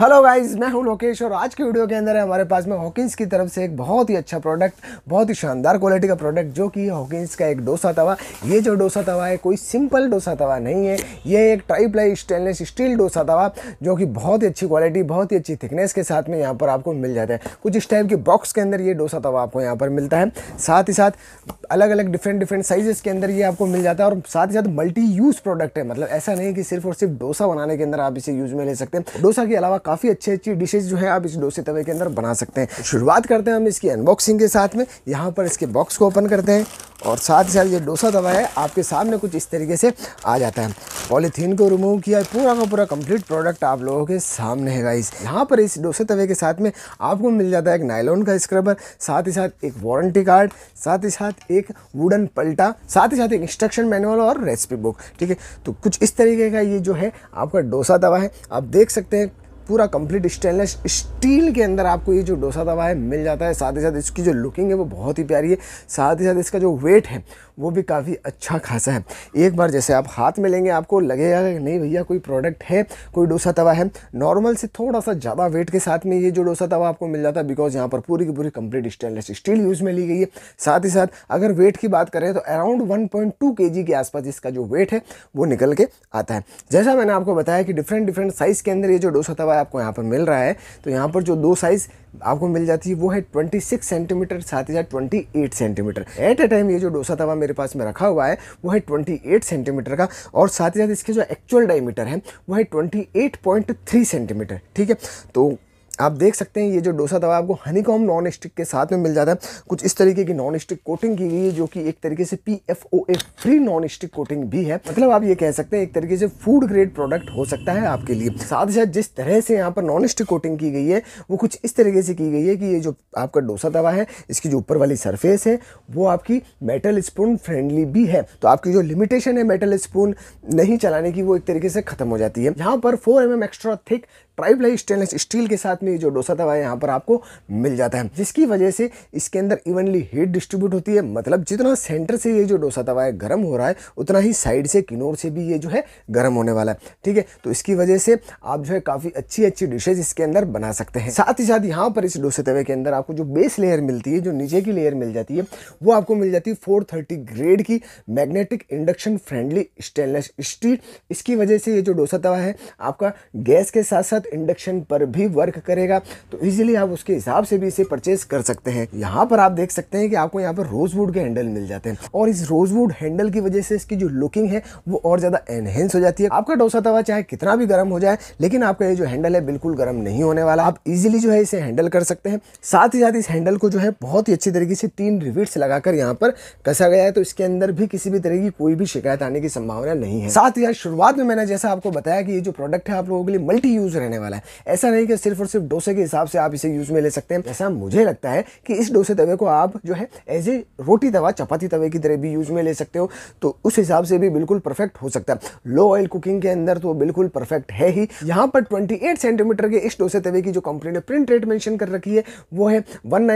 hello guys मैं हूं लोकेश और आज के वीडियो के अंदर है हमारे पास में हॉकिंस की तरफ से एक बहुत ही अच्छा प्रोडक्ट बहुत ही शानदार क्वालिटी का प्रोडक्ट जो कि हॉकिंस का एक डोसा तवा ये जो डोसा तवा है कोई सिंपल डोसा तवा नहीं है ये एक tri ply stainless steel dosa तवा जो कि बहुत ही अच्छी क्वालिटी बहुत ही अच्छी थिकनेस के साथ में यहाँ पर आपको मिल जाता है कुछ इस टाइप के बॉक्स के अंदर ये डोसा तवा आपको यहाँ पर मिलता है साथ ही साथ अलग अलग डिफरेंट डिफरेंट साइजेस के अंदर ये आपको मिल जाता है और साथ ही साथ मल्टी यूज़ प्रोडक्ट है मतलब ऐसा नहीं कि सिर्फ और सिर्फ डोसा बनाने के अंदर आप इसे यूज में ले सकते हैं डोसा के अलावा काफ़ी अच्छी अच्छी डिशेज जो है आप इस डोसे तवे के अंदर बना सकते हैं शुरुआत करते हैं हम इसकी अनबॉक्सिंग के साथ में यहाँ पर इसके बॉक्स को ओपन करते हैं और साथ ही साथ ये डोसा दवा है आपके सामने कुछ इस तरीके से आ जाता है पॉलीथीन को रिमूव किया पूरा का पूरा कंप्लीट प्रोडक्ट आप लोगों के सामने है गाइस यहाँ पर इस डोसे तवे के साथ में आपको मिल जाता है एक नायलॉन का स्क्रबर साथ ही साथ एक वारंटी कार्ड साथ ही साथ एक एक वुडन पलटा साथ ही साथ एक इंस्ट्रक्शन मैनुअल और रेसिपी बुक ठीक है तो कुछ इस तरीके का ये जो है आपका डोसा दवा है आप देख सकते हैं पूरा कंप्लीट स्टेनलेस स्टील के अंदर आपको ये जो डोसा तवा है मिल जाता है साथ ही साथ इसकी जो लुकिंग है वो बहुत ही प्यारी है साथ ही साथ इसका जो वेट है वो भी काफ़ी अच्छा खासा है एक बार जैसे आप हाथ में लेंगे आपको लगेगा कि नहीं भैया कोई प्रोडक्ट है कोई डोसा तवा है नॉर्मल से थोड़ा सा ज़्यादा वेट के साथ में ये जो डोसा तवा आपको मिल जाता है बिकॉज यहाँ पर पूरी की पूरी कंप्लीट स्टेनलेस स्टील यूज़ में ली गई है साथ ही साथ अगर वेट की बात करें तो अराउंड वन पॉइंट के आसपास इसका जो वेट है वो निकल के आता है जैसा मैंने आपको बताया कि डिफरेंट डिफरेंट साइज़ के अंदर ये जो डोसा तवा हुआ है आपको यहाँ पर मिल रहा है तो यहाँ पर जो दो साइज़ आपको मिल जाती है वो है 26 सेंटीमीटर साथ ही साथ eight centimetre at a time ये जो डोसा तवा मेरे पास में रखा हुआ है वो है 28 सेंटीमीटर का और साथ ही साथ इसके जो एक्चुअल डायमीटर है वो है 28.3 सेंटीमीटर ठीक है तो आप देख सकते हैं ये जो डोसा तवा आपको हनी कॉम नॉन स्टिक के साथ में मिल जाता है कुछ इस तरीके की नॉन स्टिक कोटिंग की गई है जो कि एक तरीके से P F O A free non stick coating भी है मतलब आप ये कह सकते हैं एक तरीके से फूड ग्रेड प्रोडक्ट हो सकता है आपके लिए साथ ही साथ जिस तरह से यहाँ पर नॉन स्टिक कोटिंग की गई है वो कुछ इस तरीके से की गई है कि ये जो आपका डोसा दवा है इसकी जो ऊपर वाली सरफेस है वो आपकी मेटल स्पून फ्रेंडली भी है तो आपकी जो लिमिटेशन है मेटल स्पून नहीं चलाने की वो एक तरीके से खत्म हो जाती है यहाँ पर four M extra thick tribal stainless steel के साथ में ये जो डोसा तवा है यहाँ पर आपको मिल जाता है जिसकी वजह से इसके अंदर इवनली हीट डिस्ट्रीब्यूट होती है मतलब जितना सेंटर से ये जो डोसा तवा है गर्म हो रहा है उतना ही साइड से किनोर से भी ये जो है गर्म होने वाला है ठीक है तो इसकी वजह से आप जो है काफ़ी अच्छी अच्छी डिशेज इसके अंदर बना सकते हैं साथ ही साथ यहाँ पर इस डोसे तवे के अंदर आपको जो बेस लेयर मिलती है जो नीचे की लेयर मिल जाती है वो आपको मिल जाती है फोर ग्रेड की magnetic induction friendly stainless steel इसकी वजह से ये जो डोसा तवा है आपका गैस के साथ साथ इंडक्शन पर भी वर्क करेगा तो इजीली आप उसके हिसाब से भी इसे परचेज कर सकते हैं यहाँ पर आप देख सकते हैं कि आपको यहाँ पर रोजवुड के हैंडल मिल जाते हैं और इस रोजवुड हैंडल की वजह से इसकी जो लुकिंग है वो और ज़्यादा एनहेंस हो जाती है आपका डोसा तवा चाहे कितना भी गर्म हो जाए लेकिन आपका ये जो हैंडल है बिल्कुल गर्म नहीं होने वाला आप इजिली जो है इसे हैंडल कर सकते हैं साथ ही साथ इस हैंडल को जो है बहुत ही अच्छी तरीके से तीन रिविट्स लगाकर यहाँ पर कसा गया है तो इसके अंदर भी किसी भी तरह की कोई भी शिकायत आने की संभावना नहीं है साथ ही साथ शुरुआत में मैंने जैसा आपको बताया कि ये जो प्रोडक्ट है आप लोगों के लिए मल्टी यूज रहने वाला है ऐसा नहीं कि सिर्फ और सिर्फ डोसे के हिसाब से आप इसे यूज़ में ले सकते हैं ऐसा मुझे लगता है कि इस डोसे तवे को आप जो है एज ए रोटी तवा चपाती तवे की तरह भी यूज़ में ले सकते हो तो उस हिसाब से भी बिल्कुल परफेक्ट हो सकता है लो ऑयल कुकिंग के अंदर तो बिल्कुल परफेक्ट है ही यहाँ पर ट्वेंटी सेंटीमीटर के इस डोसे तवे की जो कंपनी ने प्रिंट रेट मैंशन कर रखी है वो है वन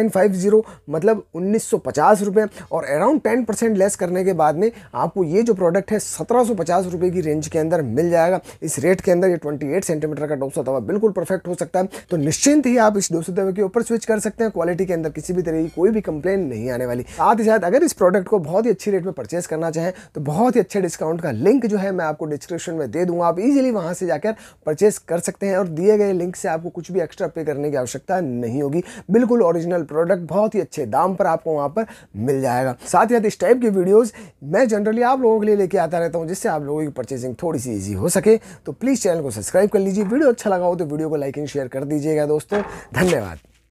मतलब उन्नीस और अराउंड टेन लेस करने के बाद में आपको ये जो प्रोडक्ट है सत्रह की रेंज के अंदर मिल जाएगा इस रेट के अंदर ये 28 सेंटीमीटर का डोसा दवा बिल्कुल परफेक्ट हो सकता है तो निश्चिंत ही आप इस दो दवा के ऊपर स्विच कर सकते हैं क्वालिटी के अंदर किसी भी तरह की कोई भी कंप्लेन नहीं आने वाली साथ ही साथ अगर इस प्रोडक्ट को बहुत ही अच्छी रेट में परचेस करना चाहें तो बहुत ही अच्छे डिस्काउंट का लिंक जो है मैं आपको डिस्क्रिप्शन में दे दूंगा आप इजीली वहां से जाकर परचेस कर सकते हैं और दिए गए लिंक से आपको कुछ भी एक्स्ट्रा पे करने की आवश्यकता नहीं होगी बिल्कुल ओरिजिनल प्रोडक्ट बहुत ही अच्छे दाम पर आपको वहाँ पर मिल जाएगा साथ ही साथ इस टाइप की वीडियोज़ मैं जनरली आप लोगों के लिए लेके आता रहता हूँ जिससे आप लोगों की परचेसिंग थोड़ी सी ईजी हो सके तो प्लीज़ चैनल को सब्सक्राइब कर लीजिए वीडियो अच्छा लगा हो तो वीडियो को लाइक एंड शेयर कर दीजिएगा दोस्तों धन्यवाद